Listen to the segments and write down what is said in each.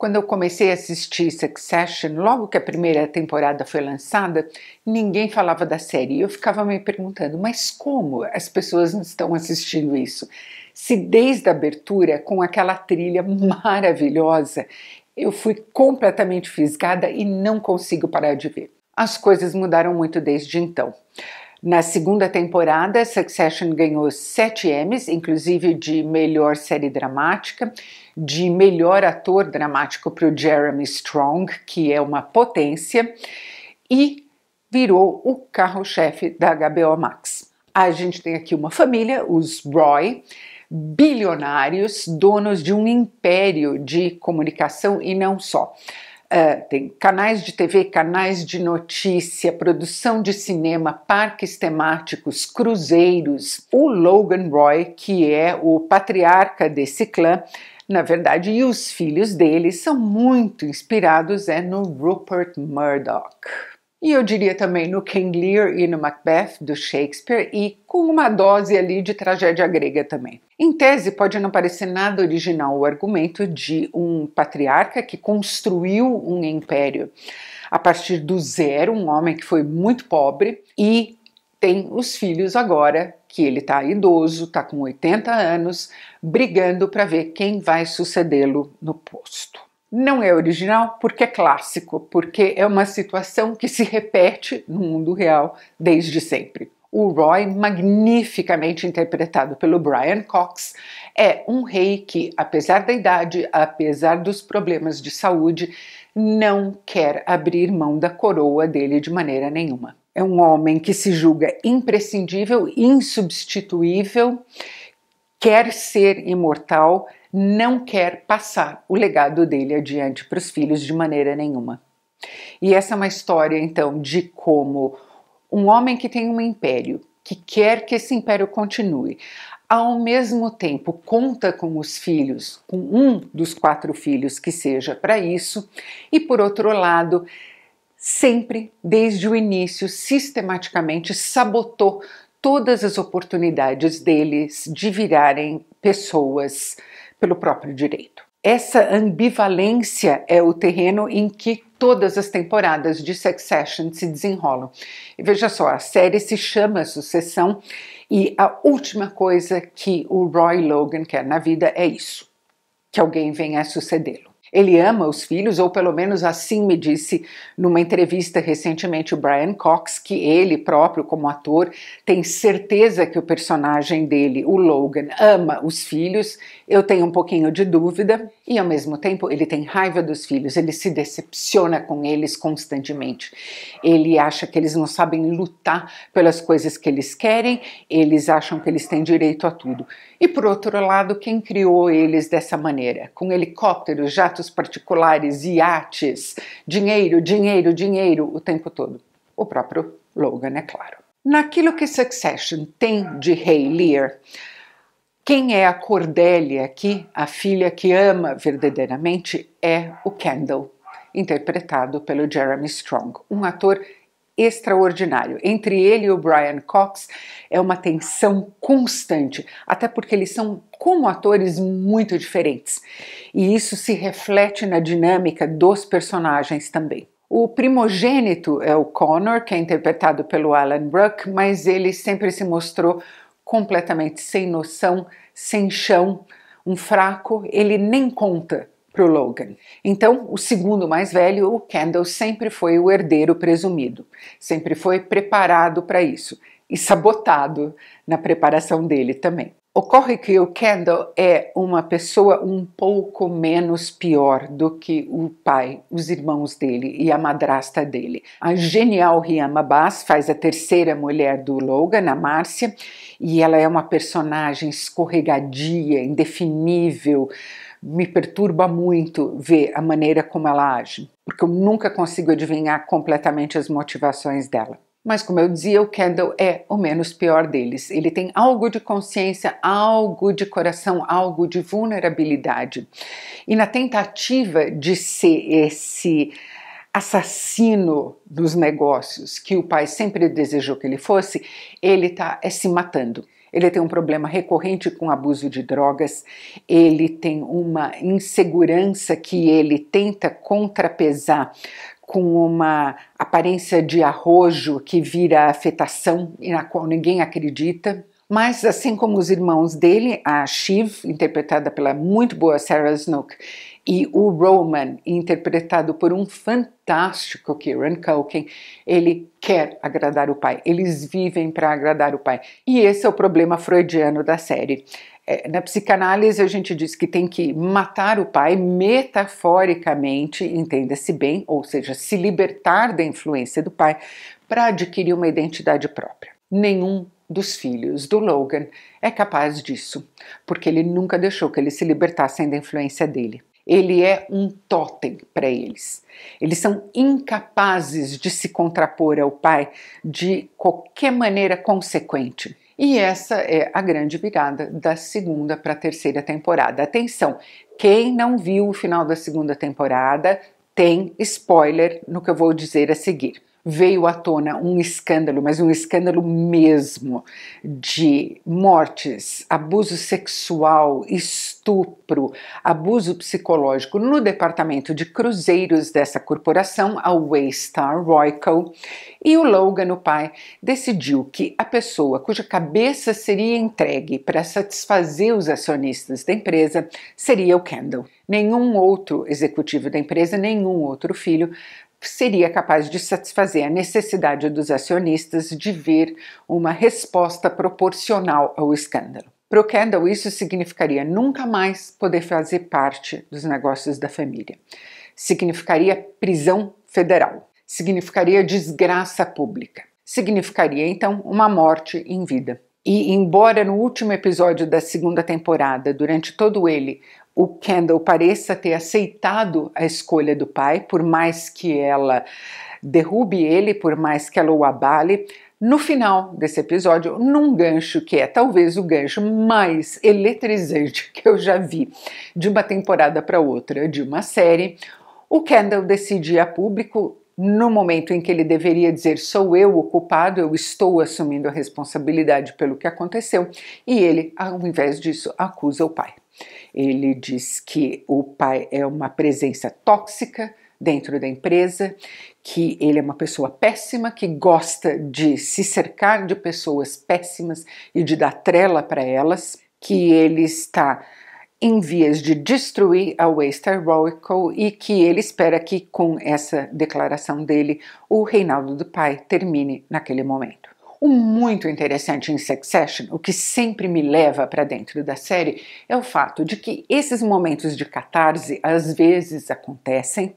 Quando eu comecei a assistir Succession, logo que a primeira temporada foi lançada, ninguém falava da série. E eu ficava me perguntando, mas como as pessoas não estão assistindo isso? Se desde a abertura, com aquela trilha maravilhosa, eu fui completamente fisgada e não consigo parar de ver. As coisas mudaram muito desde então. Na segunda temporada, Succession ganhou sete Emmys, inclusive de melhor série dramática, de melhor ator dramático para o Jeremy Strong, que é uma potência, e virou o carro-chefe da HBO Max. A gente tem aqui uma família, os Roy, bilionários, donos de um império de comunicação e não só. Uh, tem canais de TV, canais de notícia, produção de cinema, parques temáticos, cruzeiros. O Logan Roy, que é o patriarca desse clã, na verdade, e os filhos dele são muito inspirados é, no Rupert Murdoch. E eu diria também no King Lear e no Macbeth do Shakespeare e com uma dose ali de tragédia grega também. Em tese, pode não parecer nada original o argumento de um patriarca que construiu um império a partir do zero, um homem que foi muito pobre e tem os filhos agora que ele está idoso, está com 80 anos, brigando para ver quem vai sucedê-lo no posto. Não é original porque é clássico, porque é uma situação que se repete no mundo real desde sempre. O Roy, magnificamente interpretado pelo Brian Cox, é um rei que, apesar da idade, apesar dos problemas de saúde, não quer abrir mão da coroa dele de maneira nenhuma é um homem que se julga imprescindível, insubstituível, quer ser imortal, não quer passar o legado dele adiante para os filhos de maneira nenhuma. E essa é uma história então de como um homem que tem um império, que quer que esse império continue, ao mesmo tempo conta com os filhos, com um dos quatro filhos que seja para isso, e por outro lado, sempre, desde o início, sistematicamente sabotou todas as oportunidades deles de virarem pessoas pelo próprio direito. Essa ambivalência é o terreno em que todas as temporadas de Succession se desenrolam. E veja só, a série se chama Sucessão e a última coisa que o Roy Logan quer na vida é isso: que alguém venha sucedê-lo. Ele ama os filhos, ou pelo menos assim me disse numa entrevista recentemente o Brian Cox, que ele próprio, como ator, tem certeza que o personagem dele, o Logan, ama os filhos. Eu tenho um pouquinho de dúvida, e ao mesmo tempo ele tem raiva dos filhos, ele se decepciona com eles constantemente. Ele acha que eles não sabem lutar pelas coisas que eles querem, eles acham que eles têm direito a tudo. E por outro lado, quem criou eles dessa maneira? Com helicópteros, jatos particulares, iates, dinheiro, dinheiro, dinheiro o tempo todo. O próprio Logan, é claro. Naquilo que Succession tem de Rei Lear, quem é a Cordélia aqui, a filha que ama verdadeiramente, é o Kendall, interpretado pelo Jeremy Strong, um ator extraordinário. Entre ele e o Brian Cox é uma tensão constante, até porque eles são como atores muito diferentes. E isso se reflete na dinâmica dos personagens também. O primogênito é o Connor, que é interpretado pelo Alan Brooke, mas ele sempre se mostrou completamente sem noção, sem chão, um fraco, ele nem conta para o Logan. Então, o segundo mais velho, o Kendall, sempre foi o herdeiro presumido, sempre foi preparado para isso e sabotado na preparação dele também. Ocorre que o Kendall é uma pessoa um pouco menos pior do que o pai, os irmãos dele e a madrasta dele. A genial Riyama Bass faz a terceira mulher do Logan, a Márcia, e ela é uma personagem escorregadia, indefinível, me perturba muito ver a maneira como ela age, porque eu nunca consigo adivinhar completamente as motivações dela. Mas, como eu dizia, o Kendall é o menos pior deles. Ele tem algo de consciência, algo de coração, algo de vulnerabilidade. E na tentativa de ser esse assassino dos negócios que o pai sempre desejou que ele fosse, ele está é, eh, se matando ele tem um problema recorrente com abuso de drogas, ele tem uma insegurança que ele tenta contrapesar com uma aparência de arrojo que vira afetação e na qual ninguém acredita. Mas, assim como os irmãos dele, a Shiv, interpretada pela muito boa Sarah Snook, e o Roman, interpretado por um fantástico Kieran Culkin, ele quer agradar o pai, eles vivem para agradar o pai. E esse é o problema freudiano da série. É, na psicanálise, a gente diz que tem que matar o pai metaforicamente, entenda-se bem, ou seja, se libertar da influência do pai para adquirir uma identidade própria. Nenhum dos filhos do Logan é capaz disso, porque ele nunca deixou que eles se libertassem da influência dele. Ele é um totem para eles. Eles são incapazes de se contrapor ao pai de qualquer maneira consequente. E essa é a grande virada da segunda para a terceira temporada. Atenção, quem não viu o final da segunda temporada tem spoiler no que eu vou dizer a seguir veio à tona um escândalo, mas um escândalo mesmo, de mortes, abuso sexual, estupro, abuso psicológico no departamento de cruzeiros dessa corporação, a Waystar Royco, e o Logan, o pai, decidiu que a pessoa cuja cabeça seria entregue para satisfazer os acionistas da empresa seria o Kendall. Nenhum outro executivo da empresa, nenhum outro filho seria capaz de satisfazer a necessidade dos acionistas de ver uma resposta proporcional ao escândalo. Para o Kendall, isso significaria nunca mais poder fazer parte dos negócios da família. Significaria prisão federal. Significaria desgraça pública. Significaria, então, uma morte em vida. E, embora no último episódio da segunda temporada, durante todo ele, o Kendall pareça ter aceitado a escolha do pai, por mais que ela derrube ele, por mais que ela o abale, no final desse episódio, num gancho que é talvez o gancho mais eletrizante que eu já vi de uma temporada para outra de uma série, o Kendall decide ir a público no momento em que ele deveria dizer sou eu o culpado, eu estou assumindo a responsabilidade pelo que aconteceu, e ele, ao invés disso, acusa o pai. Ele diz que o pai é uma presença tóxica dentro da empresa, que ele é uma pessoa péssima, que gosta de se cercar de pessoas péssimas e de dar trela para elas, que ele está em vias de destruir a Waystar Heroical e que ele espera que com essa declaração dele o reinado do pai termine naquele momento. O muito interessante em Succession, o que sempre me leva para dentro da série, é o fato de que esses momentos de catarse às vezes acontecem,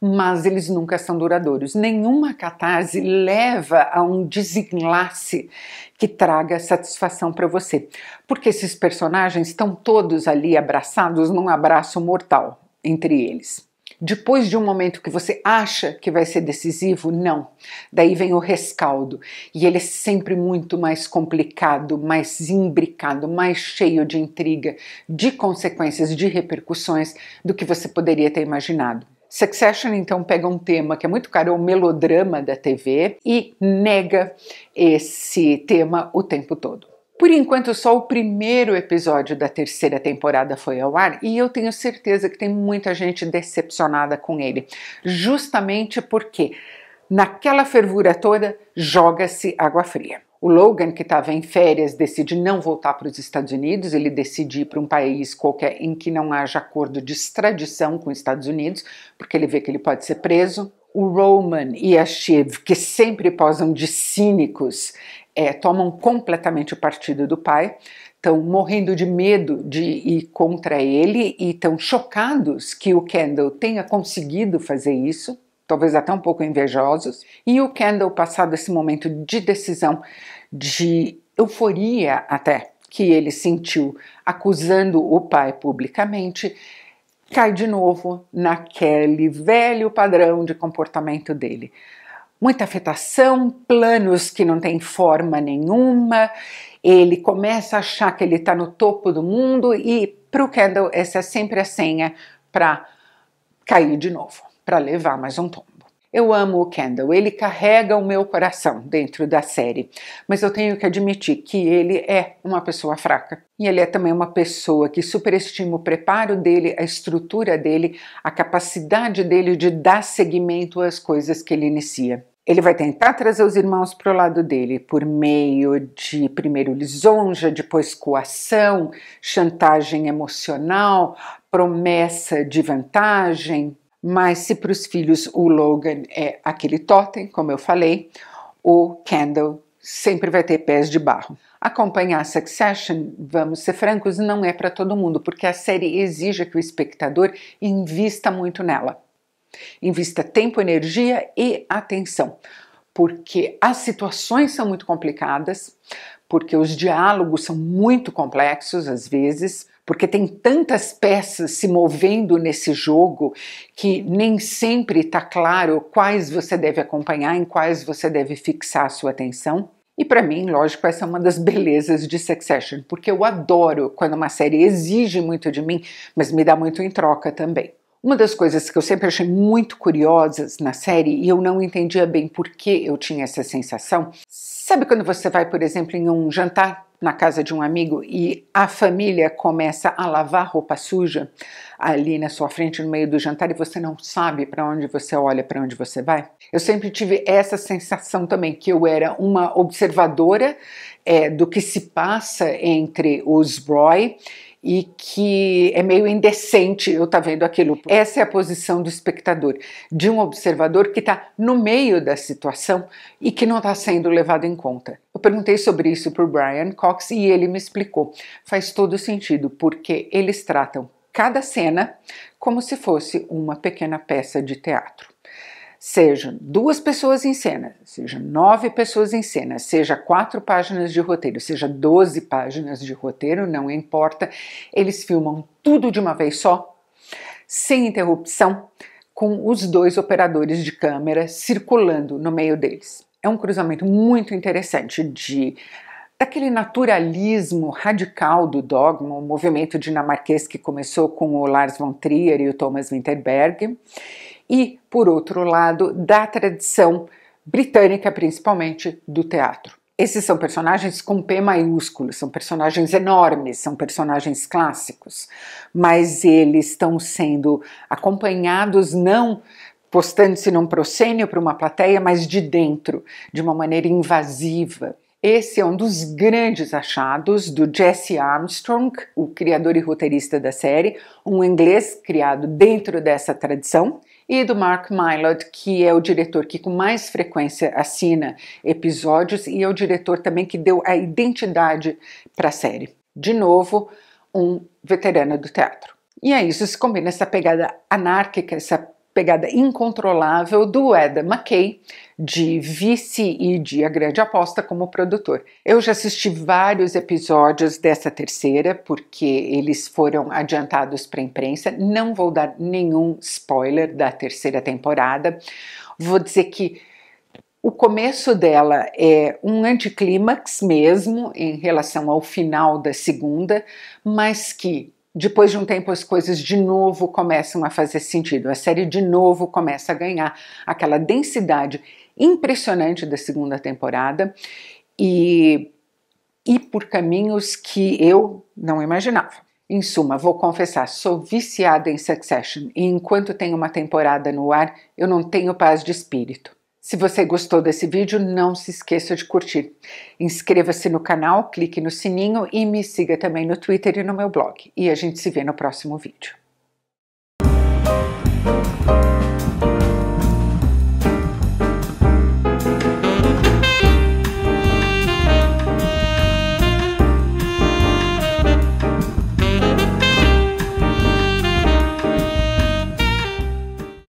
mas eles nunca são duradouros. Nenhuma catarse leva a um desenlace que traga satisfação para você, porque esses personagens estão todos ali abraçados num abraço mortal entre eles. Depois de um momento que você acha que vai ser decisivo, não. Daí vem o rescaldo. E ele é sempre muito mais complicado, mais imbricado, mais cheio de intriga, de consequências, de repercussões do que você poderia ter imaginado. Succession então pega um tema que é muito caro, é o melodrama da TV, e nega esse tema o tempo todo. Por enquanto, só o primeiro episódio da terceira temporada foi ao ar e eu tenho certeza que tem muita gente decepcionada com ele, justamente porque naquela fervura toda joga-se água fria. O Logan, que estava em férias, decide não voltar para os Estados Unidos, ele decide ir para um país qualquer em que não haja acordo de extradição com os Estados Unidos, porque ele vê que ele pode ser preso. O Roman e a Shiv, que sempre posam de cínicos, é, tomam completamente o partido do pai, estão morrendo de medo de ir contra ele e estão chocados que o Kendall tenha conseguido fazer isso, talvez até um pouco invejosos. E o Kendall, passado esse momento de decisão, de euforia até, que ele sentiu acusando o pai publicamente, cai de novo naquele velho padrão de comportamento dele muita afetação, planos que não têm forma nenhuma, ele começa a achar que ele está no topo do mundo e para o Kendall essa é sempre a senha para cair de novo, para levar mais um tombo. Eu amo o Kendall, ele carrega o meu coração dentro da série, mas eu tenho que admitir que ele é uma pessoa fraca. E ele é também uma pessoa que superestima o preparo dele, a estrutura dele, a capacidade dele de dar seguimento às coisas que ele inicia. Ele vai tentar trazer os irmãos para o lado dele por meio de primeiro lisonja, depois coação, chantagem emocional, promessa de vantagem, mas se para os filhos o Logan é aquele totem, como eu falei, o Kendall sempre vai ter pés de barro. Acompanhar Succession, vamos ser francos, não é para todo mundo, porque a série exige que o espectador invista muito nela. Invista tempo, energia e atenção, porque as situações são muito complicadas, porque os diálogos são muito complexos às vezes, porque tem tantas peças se movendo nesse jogo que nem sempre está claro quais você deve acompanhar, em quais você deve fixar a sua atenção. E para mim, lógico, essa é uma das belezas de Succession, porque eu adoro quando uma série exige muito de mim, mas me dá muito em troca também. Uma das coisas que eu sempre achei muito curiosas na série e eu não entendia bem por que eu tinha essa sensação, sabe quando você vai, por exemplo, em um jantar na casa de um amigo e a família começa a lavar roupa suja ali na sua frente no meio do jantar e você não sabe para onde você olha, para onde você vai? Eu sempre tive essa sensação também que eu era uma observadora é, do que se passa entre os Roy e que é meio indecente eu estar tá vendo aquilo. Essa é a posição do espectador, de um observador que está no meio da situação e que não está sendo levado em conta. Eu perguntei sobre isso para o Brian Cox e ele me explicou. Faz todo sentido, porque eles tratam cada cena como se fosse uma pequena peça de teatro sejam duas pessoas em cena, seja nove pessoas em cena, seja quatro páginas de roteiro, seja doze páginas de roteiro, não importa, eles filmam tudo de uma vez só, sem interrupção, com os dois operadores de câmera circulando no meio deles. É um cruzamento muito interessante de daquele naturalismo radical do dogma, o movimento dinamarquês que começou com o Lars von Trier e o Thomas Winterberg, e, por outro lado, da tradição britânica, principalmente do teatro. Esses são personagens com P maiúsculo, são personagens enormes, são personagens clássicos, mas eles estão sendo acompanhados não postando-se num proscênio para uma plateia, mas de dentro, de uma maneira invasiva. Esse é um dos grandes achados do Jesse Armstrong, o criador e roteirista da série, um inglês criado dentro dessa tradição e do Mark Mylod, que é o diretor que com mais frequência assina episódios e é o diretor também que deu a identidade para a série. De novo, um veterano do teatro. E é isso, se combina essa pegada anárquica, essa pegada incontrolável do Eda McKay, de Vice e de A Grande Aposta como produtor. Eu já assisti vários episódios dessa terceira, porque eles foram adiantados para a imprensa. Não vou dar nenhum spoiler da terceira temporada. Vou dizer que o começo dela é um anticlímax mesmo em relação ao final da segunda, mas que depois de um tempo, as coisas de novo começam a fazer sentido. A série de novo começa a ganhar aquela densidade impressionante da segunda temporada e ir por caminhos que eu não imaginava. Em suma, vou confessar, sou viciada em Succession e enquanto tem uma temporada no ar, eu não tenho paz de espírito. Se você gostou desse vídeo, não se esqueça de curtir. Inscreva-se no canal, clique no sininho e me siga também no Twitter e no meu blog. E a gente se vê no próximo vídeo.